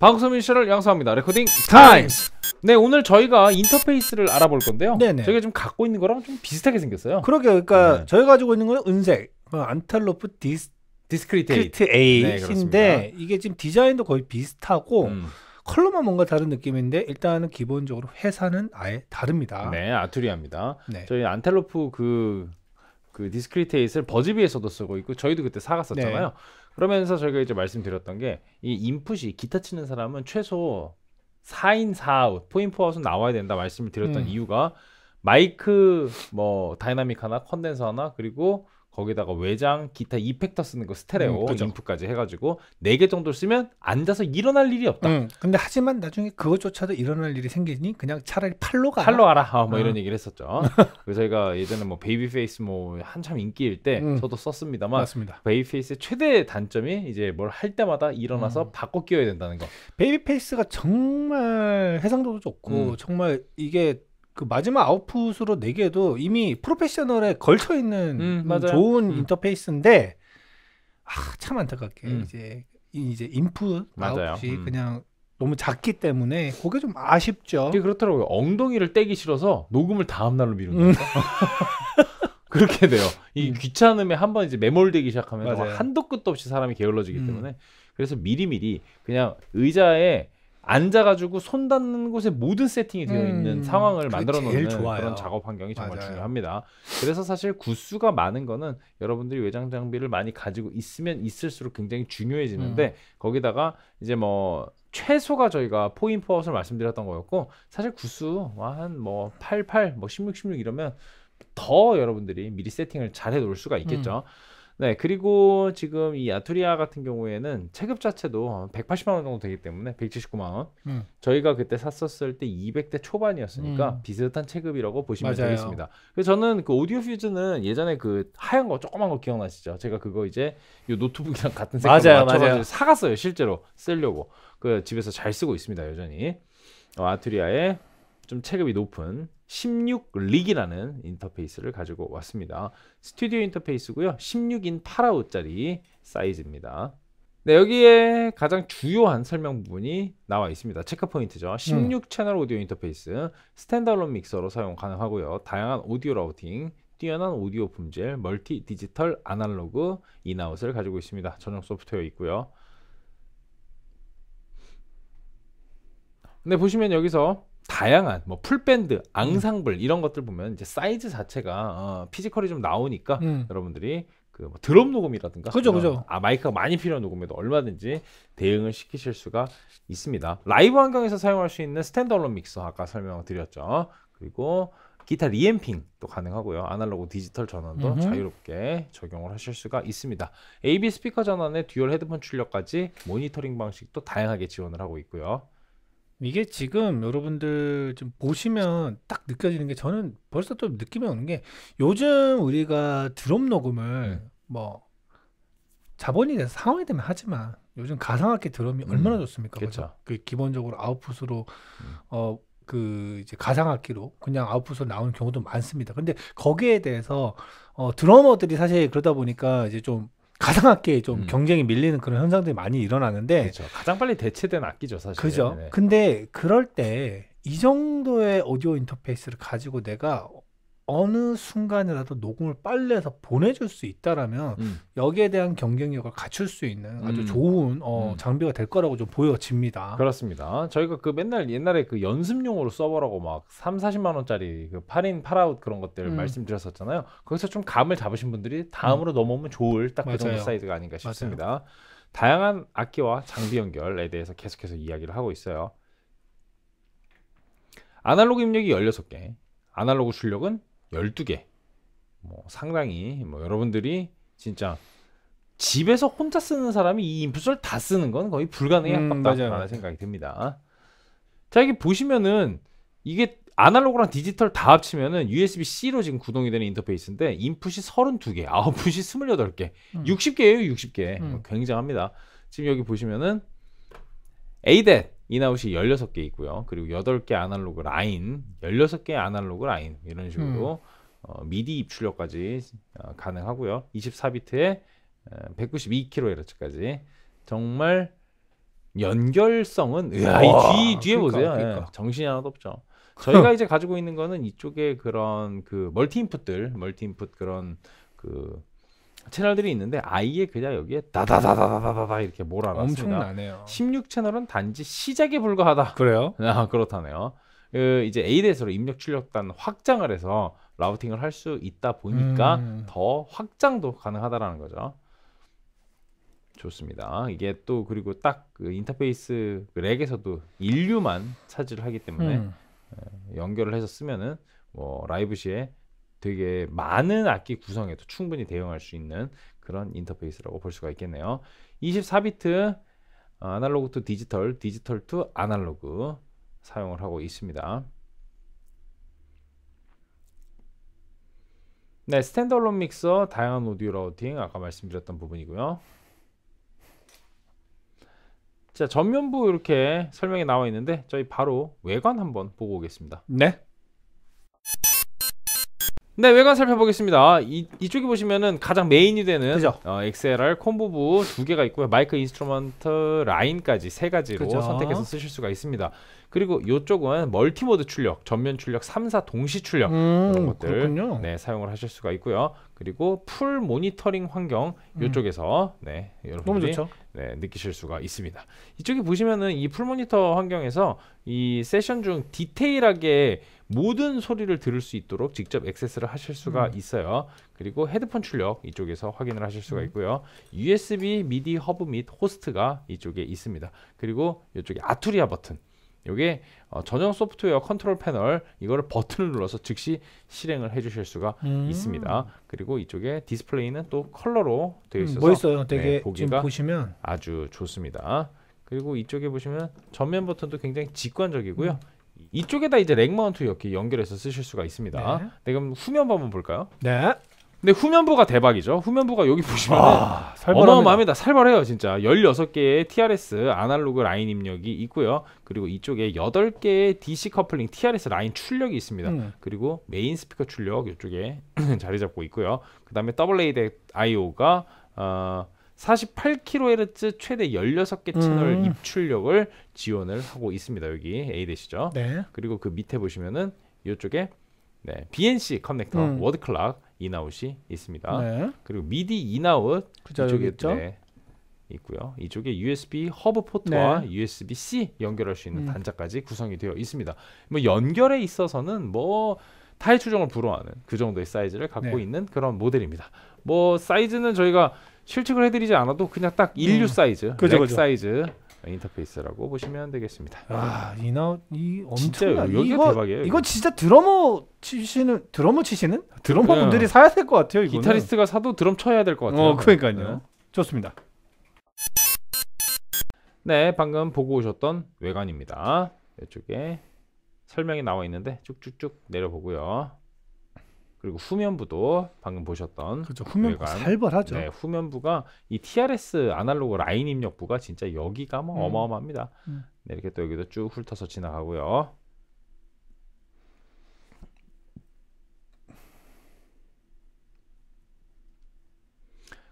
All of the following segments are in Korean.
방송 미션을 양성합니다. 레코딩 타임스. 네 오늘 저희가 인터페이스를 알아볼 건데요. 네네. 저희가 지금 갖고 있는 거랑 좀 비슷하게 생겼어요. 그러게 그러니까 네. 저희 가지고 있는 건 은색 어, 안탈로프 디스 디스크리트 에이인데 네, 이게 지금 디자인도 거의 비슷하고 음. 컬러만 뭔가 다른 느낌인데 일단은 기본적으로 회사는 아예 다릅니다. 네 아투리아입니다. 네. 저희 안탈로프 그그 그 디스크리트 에이스를 버즈비에서도 쓰고 있고 저희도 그때 사갔었잖아요. 네. 그러면서 저희가 이제 말씀드렸던 게 이 인풋이 기타 치는 사람은 최소 4인 4아웃, 포인 포아웃은 나와야 된다 말씀을 드렸던 음. 이유가 마이크 뭐 다이나믹 하나, 컨덴서 하나 그리고 거기다가 외장, 기타 이펙터 쓰는 거 스테레오 음, 인풋까지 해가지고 네 개 정도 쓰면 앉아서 일어날 일이 없다. 음, 근데 하지만 나중에 그것조차도 일어날 일이 생기니 그냥 차라리 팔로 가. 팔로 가라. 아, 뭐 어. 이런 얘기를 했었죠. 그래서 저희가 예전에 뭐 베이비 페이스 뭐 한참 인기일 때 음. 저도 썼습니다만 맞습니다. 베이비 페이스의 최대 단점이 이제 뭘 할 때마다 일어나서 음. 바꿔 끼워야 된다는 거. 베이비 페이스가 정말 해상도도 좋고 음. 정말 이게 그 마지막 아웃풋으로 내게도 이미 프로페셔널에 걸쳐 있는 음, 음 좋은 음. 인터페이스인데 아, 참 안타깝게 음. 이제 이제 인풋 맞아요. 아웃이 음. 그냥 너무 작기 때문에 그게 좀 아쉽죠. 그게 그렇더라고요. 엉덩이를 떼기 싫어서 녹음을 다음 날로 미룬다. 음. 그렇게 돼요. 이 귀찮음에 한번 이제 매몰되기 시작하면 한도 끝도 없이 사람이 게을러지기 때문에 그래서 미리미리 그냥 의자에 앉아가지고 손 닿는 곳에 모든 세팅이 되어 음. 있는 음, 상황을 만들어 놓는 그런 작업 환경이 정말 맞아요. 중요합니다. 그래서 사실 구수가 많은 거는 여러분들이 외장 장비를 많이 가지고 있으면 있을수록 굉장히 중요해지는데 음. 거기다가 이제 뭐 최소가 저희가 포인 포아웃을 말씀드렸던 거였고 사실 구수 한 뭐 88, 뭐 16, 16 뭐 뭐 이러면 더 여러분들이 미리 세팅을 잘 해 놓을 수가 있겠죠. 음. 네, 그리고 지금 이 아투리아 같은 경우에는 체급 자체도 180만 원 정도 되기 때문에 179만 원. 음. 저희가 그때 샀었을 때 200대 초반이었으니까 음. 비슷한 체급이라고 보시면 맞아요. 되겠습니다. 그래서 저는 그 오디오 퓨즈는 예전에 그 하얀 거 조그만 거 기억나시죠? 제가 그거 이제 이 노트북이랑 같은 색깔 로 맞춰가지고 사갔어요. 실제로 쓰려고. 그 집에서 잘 쓰고 있습니다. 여전히 어, 아투리아의 좀 체급이 높은 16릭이라는 인터페이스를 가지고 왔습니다. 스튜디오 인터페이스고요. 16인 8아웃짜리 사이즈입니다. 네, 여기에 가장 주요한 설명 부분이 나와 있습니다. 체크 포인트죠. 16 음. 채널 오디오 인터페이스, 스탠다론 믹서로 사용 가능하고요. 다양한 오디오 라우팅, 뛰어난 오디오 품질, 멀티 디지털 아날로그 인아웃을 가지고 있습니다. 전용 소프트웨어 있고요. 네, 보시면 여기서 다양한 뭐 풀밴드, 음. 앙상블 음. 이런 것들 보면 이제 사이즈 자체가 어, 피지컬이 좀 나오니까 음. 여러분들이 그뭐 드럼 녹음이라든가 그죠 그죠 아 마이크가 많이 필요한 녹음에도 얼마든지 대응을 시키실 수가 있습니다 라이브 환경에서 사용할 수 있는 스탠드얼론 믹서 아까 설명드렸죠 그리고 기타 리앰핑도 가능하고요 아날로그 디지털 전원도 음흠. 자유롭게 적용을 하실 수가 있습니다 AB 스피커 전원에 듀얼 헤드폰 출력까지 모니터링 방식도 다양하게 지원을 하고 있고요 이게 지금 여러분들 좀 보시면 딱 느껴지는 게 저는 벌써 또 느낌이 오는 게 요즘 우리가 드럼 녹음을 음. 뭐 자본이 돼서 상황이 되면 하지만 요즘 가상악기 드럼이 음. 얼마나 좋습니까? 그렇죠. 그 기본적으로 아웃풋으로 음. 어. 그 이제 가상악기로 그냥 아웃풋으로 나오는 경우도 많습니다. 근데 거기에 대해서 어 드러머들이 사실 그러다 보니까 이제 좀 가상악기에 좀 음. 경쟁이 밀리는 그런 현상들이 많이 일어나는데 그렇죠. 가장 빨리 대체된 악기죠 사실. 그죠. 네네. 근데 그럴 때 이 정도의 오디오 인터페이스를 가지고 내가 어느 순간이라도 녹음을 빨래서 보내줄 수 있다라면 음. 여기에 대한 경쟁력을 갖출 수 있는 아주 음. 좋은 어, 음. 장비가 될 거라고 좀 보여집니다. 그렇습니다. 저희가 그 맨날 옛날에 그 연습용으로 써보라고 막 3, 40만 원짜리 그 8인 8아웃 그런 것들 음. 말씀드렸었잖아요. 거기서 좀 감을 잡으신 분들이 다음으로 음. 넘어오면 좋을 딱그 정도 사이즈가 아닌가 싶습니다. 맞아요. 다양한 악기와 장비 연결에 대해서 계속해서 이야기를 하고 있어요. 아날로그 입력이 16개, 아날로그 출력은 12개. 뭐 상당히 뭐 여러분들이 진짜 집에서 혼자 쓰는 사람이 이 인풋을 다 쓰는 건 거의 불가능에 가깝다라는 음, 생각이 듭니다. 자, 여기 보시면은 이게 아날로그랑 디지털 다 합치면은 USB-C로 지금 구동이 되는 인터페이스인데 인풋이 32개, 아웃풋이 28개, 음. 60개예요, 60개. 음. 굉장합니다. 지금 여기 보시면은 ADAT 인아웃이 16개 있고요. 그리고 8개 아날로그 라인, 16개 아날로그 라인 이런 식으로 음. 어, 미디 입출력까지 어, 가능하고요. 24비트에 192kHz까지 어, 정말 연결성은 이야, 이 뒤, 뒤에 그러니까, 보세요. 예, 그러니까. 예, 정신이 하나도 없죠. 저희가 이제 가지고 있는 거는 이쪽에 그런 그 멀티 인풋들, 멀티 인풋 그런 그 채널들이 있는데 아예 그냥 여기에 다다다다다다다 이렇게 몰아놨습니다. 엄청나네요. 16 채널은 단지 시작에 불과하다. 그래요? 아 그렇다네요. 그 이제 ADS로 입력 출력단 확장을 해서 라우팅을 할 수 있다 보니까 음. 더 확장도 가능하다라는 거죠. 좋습니다. 이게 또 그리고 딱그 인터페이스 렉에서도 인류만 차지를 하기 때문에 음. 연결을 해서 쓰면은 뭐 라이브 시에 되게 많은 악기 구성에도 충분히 대응할 수 있는 그런 인터페이스라고 볼 수가 있겠네요. 24비트 어, 아날로그 투 디지털, 디지털 투 아날로그 사용을 하고 있습니다. 네, 스탠드얼론 믹서, 다양한 오디오 라우팅 아까 말씀드렸던 부분이고요. 자, 전면부 이렇게 설명이 나와 있는데 저희 바로 외관 한번 보고 오겠습니다. 네. 네 외관 살펴보겠습니다 이, 이쪽에 보시면은 가장 메인이 되는 그죠? 어, XLR 콤보부 두 개가 있고요 마이크 인스트루먼트 라인까지 세 가지로 그죠? 선택해서 쓰실 수가 있습니다 그리고 이쪽은 멀티모드 출력 전면 출력 3사 동시 출력 음, 이런 것들 그렇군요. 네 사용을 하실 수가 있고요 그리고 풀 모니터링 환경 이쪽에서 음. 네 여러분들이 너무 좋죠 네, 느끼실 수가 있습니다. 이쪽에 보시면은 이 풀모니터 환경에서 이 세션 중 디테일하게 모든 소리를 들을 수 있도록 직접 액세스를 하실 수가 음. 있어요. 그리고 헤드폰 출력 이쪽에서 확인을 하실 수가 음. 있고요. USB, 미디 허브 및 호스트가 이쪽에 있습니다. 그리고 이쪽에 아투리아 버튼 이게 어, 전용 소프트웨어 컨트롤 패널 이거를 버튼을 눌러서 즉시 실행을 해주실 수가 음. 있습니다. 그리고 이쪽에 디스플레이는 또 컬러로 되어 음, 있어서 음, 멋있어요. 되게 네, 보기가 보시면 아주 좋습니다. 그리고 이쪽에 보시면 전면 버튼도 굉장히 직관적이고요. 음. 이쪽에다 이제 렉 마운트 이렇게 연결해서 쓰실 수가 있습니다. 네. 네 그럼 후면 한번 볼까요? 네. 근데 후면부가 대박이죠. 후면부가 여기 보시면 아, 네. 어마어마합니다. 살벌해요, 진짜. 16개의 TRS 아날로그 라인 입력이 있고요. 그리고 이쪽에 8개의 DC 커플링 TRS 라인 출력이 있습니다. 음. 그리고 메인 스피커 출력 이쪽에 자리 잡고 있고요. 그다음에 더 a 레이 IO가 어 48kHz 최대 16개 채널 음. 입출력을 지원을 하고 있습니다. 여기 A 대시죠. 네. 그리고 그 밑에 보시면은 이쪽에 네, BNC 커넥터 음. 워드 클락 인아웃이 있습니다. 네. 그리고 미디 인아웃 그쵸, 이쪽에 네, 있고요. 이쪽에 USB 허브 포트와 네. USB-C 연결할 수 있는 음. 단자까지 구성이 되어 있습니다. 뭐 연결에 있어서는 뭐 타의 추종을 불허하는 그 정도의 사이즈를 갖고 네. 있는 그런 모델입니다. 뭐 사이즈는 저희가 실측을 해드리지 않아도 그냥 딱 음. 인류 음. 사이즈, 그죠, 렉 그죠. 사이즈 인터페이스라고 보시면 되겠습니다. 아, 이나 이 엄청나 이거 대박이에요, 이거 진짜 드러머 치시는 드러머 치시는 아, 드러머 네. 분들이 사야 될 것 같아요. 이거는. 기타리스트가 사도 드럼 쳐야 될 것 같아요. 어, 그러니까요. 네. 좋습니다. 네, 방금 보고 오셨던 외관입니다. 이쪽에 설명이 나와 있는데 쭉쭉쭉 내려보고요. 그리고 후면부도 방금 보셨던 그렇죠. 후면부 살벌하죠. 네, 후면부가 이 TRS 아날로그 라인 입력부가 진짜 여기가 뭐 음. 어마어마합니다. 음. 네, 이렇게 또 여기도 쭉 훑어서 지나가고요.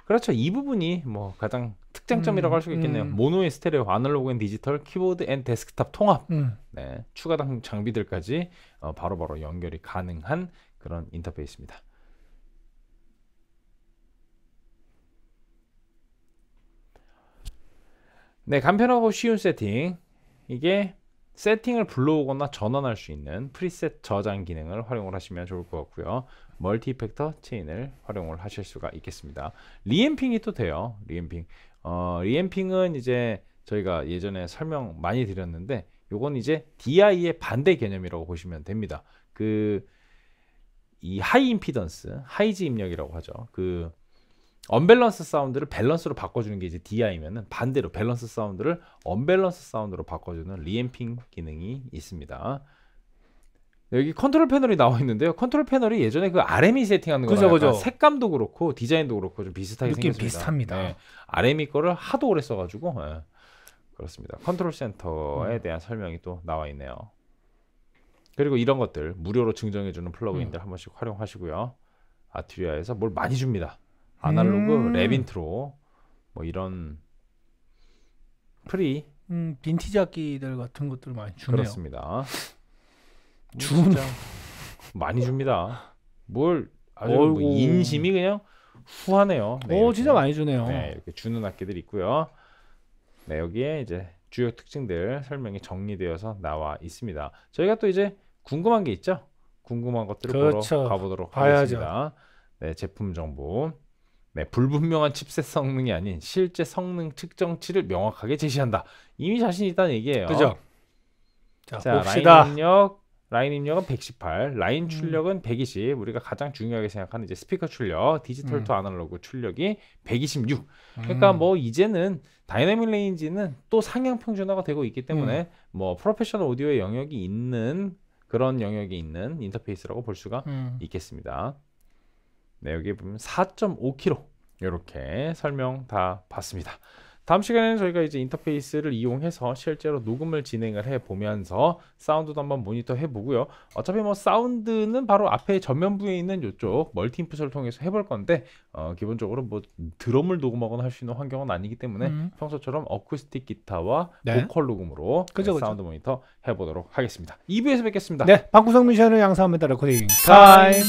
그렇죠. 이 부분이 뭐 가장 특장점이라고 음, 할수 있겠네요. 음. 모노의 스테레오, 아날로그 앤 디지털, 키보드 앤 데스크탑 통합. 음. 네, 추가 장비들까지 어, 바로바로 연결이 가능한 그런 인터페이스입니다. 네, 간편하고 쉬운 세팅. 이게 세팅을 불러오거나 전환할 수 있는 프리셋 저장 기능을 활용을 하시면 좋을 것 같고요. 멀티 팩터 체인을 활용을 하실 수가 있겠습니다. 리앰핑이 또 돼요. 리앰핑. 어, 리앰핑은 이제 저희가 예전에 설명 많이 드렸는데 요건 이제 DI의 반대 개념이라고 보시면 됩니다. 그 이 하이 임피던스, 하이지 입력이라고 하죠. 그 언밸런스 사운드를 밸런스로 바꿔주는 게 이제 DI면은 반대로 밸런스 사운드를 언밸런스 사운드로 바꿔주는 리앰핑 기능이 있습니다. 여기 컨트롤 패널이 나와 있는데요. 컨트롤 패널이 예전에 그 RM이 세팅하는 거랑 그죠, 그죠. 색감도 그렇고 디자인도 그렇고 좀 비슷하게 느낌 생겼습니다. 비슷합니다. 네. RM이 거를 하도 오래 써가지고 네. 그렇습니다. 컨트롤 센터에 음. 대한 설명이 또 나와 있네요. 그리고 이런 것들 무료로 증정해주는 플러그인들 음. 한 번씩 활용하시고요. 아트리아에서 뭘 많이 줍니다. 음. 아날로그, 음. 랩인트로 뭐 이런 프리 음, 빈티지 악기들 같은 것들 많이 주네요. 그렇습니다. 죽음 많이 줍니다. 뭘 아주 뭐 인심이 그냥 후하네요. 네, 오 어, 진짜 많이 주네요. 네, 이렇게 주는 악기들 있고요. 네, 여기에 이제 주요 특징들 설명이 정리되어서 나와 있습니다. 저희가 또 이제 궁금한 게 있죠? 궁금한 것들을 그렇죠. 보러 가보도록 봐야죠. 하겠습니다. 네, 제품 정보. 네, 불분명한 칩셋 성능이 아닌 실제 성능 측정치를 명확하게 제시한다. 이미 자신 있다는 얘기예요. 그죠? 자, 자 봅시다. 라인 입력, 라인 입력은 118, 라인 음. 출력은 음. 120. 우리가 가장 중요하게 생각하는 이제 스피커 출력, 디지털 음. 투 아날로그 출력이 126. 그러니까 음. 그러니까 뭐 이제는 다이내믹 레인지는 또 상향 평준화가 되고 있기 때문에 음. 뭐 프로페셔널 오디오의 영역이 있는 그런 영역이 있는 인터페이스라고 볼 수가 음. 있겠습니다. 네, 여기 보면 4.5kg 이렇게 설명 다 봤습니다. 다음 시간에는 저희가 이제 인터페이스를 이용해서 실제로 녹음을 진행을 해 보면서 사운드도 한번 모니터 해 보고요. 어차피 뭐 사운드는 바로 앞에 전면부에 있는 이쪽 멀티 인풋을 통해서 해볼 건데 어, 기본적으로 뭐 드럼을 녹음하거나 할 수 있는 환경은 아니기 때문에 음. 평소처럼 어쿠스틱 기타와 네. 보컬 녹음으로 그죠, 네, 사운드 모니터 해보도록 하겠습니다. 2부에서 뵙겠습니다. 네, 방구석 미션을 양성합니다. 레코딩 타임.